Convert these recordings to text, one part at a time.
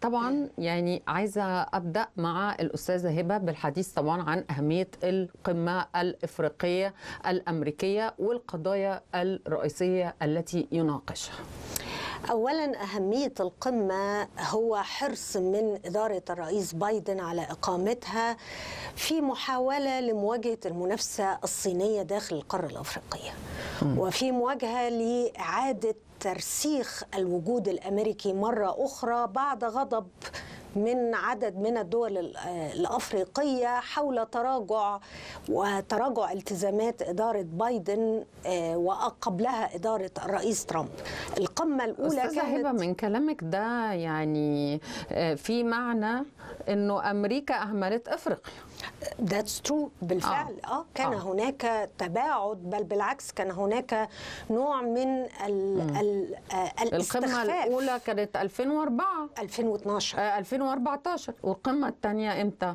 طبعا يعني عايزه ابدا مع الاستاذه هبه بالحديث طبعا عن اهميه القمه الافريقيه الامريكيه والقضايا الرئيسيه التي يناقشها. اولا اهميه القمه هو حرص من اداره الرئيس بايدن على اقامتها في محاوله لمواجهه المنافسه الصينيه داخل القاره الافريقيه. وفي مواجهه لاعاده ترسيخ الوجود الامريكي مره اخرى بعد غضب من عدد من الدول الافريقيه حول تراجع وتراجع التزامات اداره بايدن آه، وقبلها اداره الرئيس ترامب. القمه الاولى أستاذة كانت هبة من كلامك ده يعني آه، في معنى انه امريكا اهملت افريقيا. ذاتس ترو بالفعل اه, آه كان آه. هناك تباعد بل بالعكس كان هناك نوع من ال ال القمه الاولى كانت 2004 2012 آه 2014 والقمه الثانيه امتى؟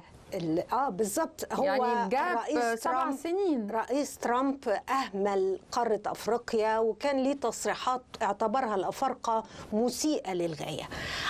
اه بالظبط هو يعني رئيس ترامب سنين رئيس ترامب اهمل قاره افريقيا وكان ليه تصريحات اعتبرها الافارقه مسيئه للغايه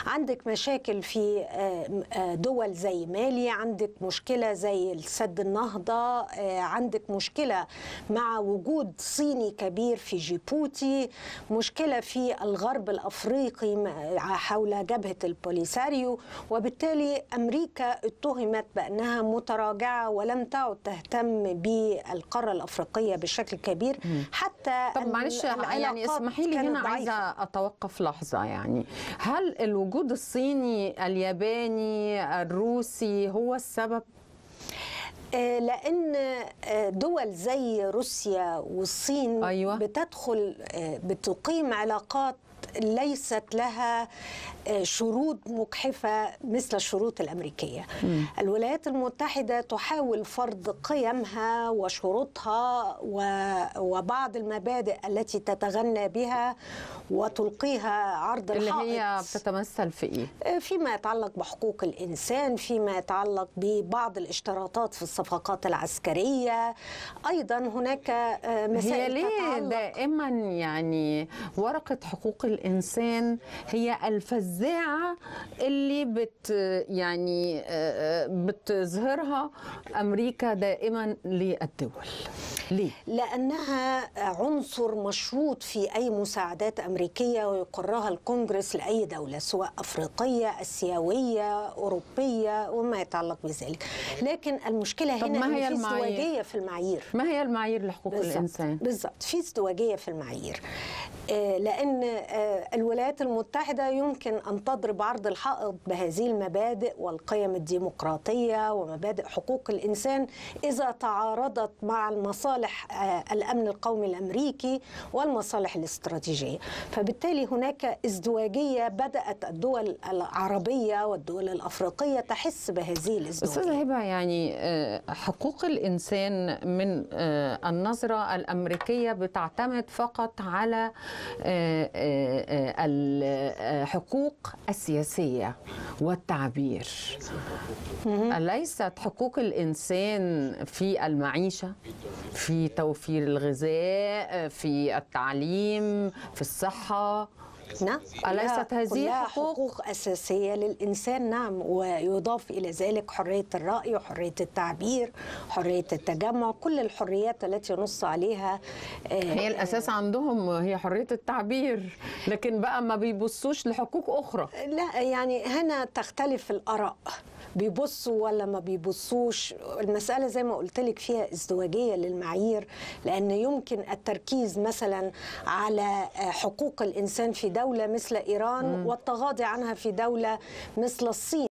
عندك مشاكل في آه، آه، دول زي مالي عندك مشكله زي سد النهضه آه، عندك مشكله مع وجود صيني كبير في جيبوتي مشكله في الغرب الافريقي حول جبهه البوليساريو وبالتالي امريكا اتهمت بان بانها متراجعة ولم تعد تهتم بالقارة الأفريقية بشكل كبير حتى طب معلش يعني اسمحي لي هنا عايزة أتوقف لحظة يعني هل الوجود الصيني الياباني الروسي هو السبب؟ آه، لان آه، دول زي روسيا والصين أيوة. بتدخل آه، بتقيم علاقات ليست لها آه، شروط مجحفة مثل الشروط الأمريكية الولايات المتحدة تحاول فرض قيمها وشروطها وبعض المبادئ التي تتغنى بها وتلقيها عرض الحائط اللي هي بتتمثل في إيه؟ آه، فيما يتعلق بحقوق الإنسان فيما يتعلق ببعض الاشتراطات في الصفقات العسكرية أيضا هناك آه، مسائل هي ليه دائما يعني ورقة حقوق الإنسان الانسان هي الفزاعه اللي بت يعني آه، آه، بتظهرها امريكا دائما للدول ليه؟ لأنها عنصر مشروط في أي مساعدات أمريكية ويقرها الكونجرس لأي دولة سواء أفريقية آسيوية أوروبية وما يتعلق بذلك لكن المشكلة هنا ما هي في ازدواجية في المعايير ما هي المعايير لحقوق بالزبط. الإنسان؟ بالظبط في ازدواجية في المعايير آه، لأن الولايات المتحدة يمكن أن تضرب عرض الحائط بهذه المبادئ والقيم الديمقراطية ومبادئ حقوق الإنسان إذا تعارضت مع المصالح آه، الأمن القومي الأمريكي والمصالح الاستراتيجية فبالتالي هناك ازدواجية بدأت الدول العربية والدول الأفريقية تحس بهذه الازدواجية أستاذة هبة يعني آه، حقوق الإنسان من آه، النظرة الأمريكية بتعتمد فقط على الحقوق السياسية والتعبير أليست حقوق الإنسان في المعيشة في توفير الغذاء في التعليم في الصحة نعم أليست هذه حقوق, حقوق أساسية للإنسان نعم ويضاف إلى ذلك حرية الرأي وحرية التعبير حرية التجمع كل الحريات التي نص عليها آه، هي الأساس عندهم هي حرية التعبير لكن بقى ما بيبصوش لحقوق أخرى لا يعني هنا تختلف الآراء بيبصوا ولا ما بيبصوش المساله زي ما قلت لك فيها ازدواجيه للمعايير لان يمكن التركيز مثلا على آه، حقوق الانسان في دوله مثل ايران والتغاضي عنها في دوله مثل الصين